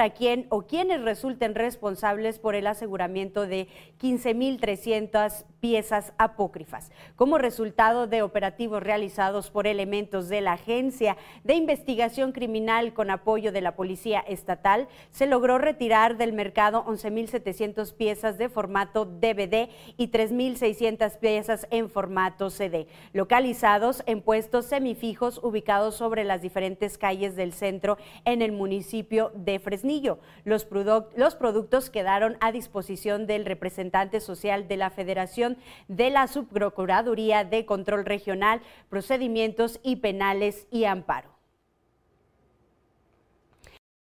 a quién o quienes resulten responsables por el aseguramiento de 15.300 piezas apócrifas, como resultado de operativos realizados por elementos de la Agencia de Investigación Criminal con apoyo de la Policía Estatal, se logró retirar del mercado 11.700 piezas de formato DVD y 3.600 piezas en formato CD, localizados en puestos semifijos ubicados sobre las diferentes calles del centro en el municipio de Fresnillo. Los, los productos quedaron a disposición del representante social de la Federación de la Subprocuraduría de Control Regional, Procedimientos y Penales y Amparo.